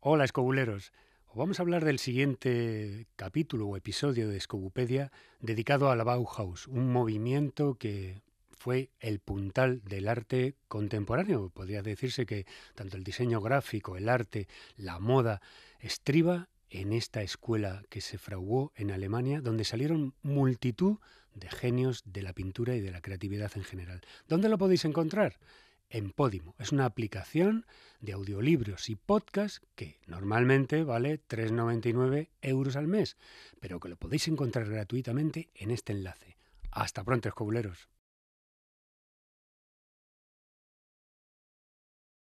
Hola, escobuleros. Vamos a hablar del siguiente capítulo o episodio de Escobupedia dedicado a la Bauhaus, un movimiento que fue el puntal del arte contemporáneo. Podría decirse que tanto el diseño gráfico, el arte, la moda, estriba en esta escuela que se fraguó en Alemania, donde salieron multitud de genios de la pintura y de la creatividad en general. ¿Dónde lo podéis encontrar? en Podimo. Es una aplicación de audiolibros y podcast que normalmente vale 3,99 euros al mes, pero que lo podéis encontrar gratuitamente en este enlace. Hasta pronto, escobuleros.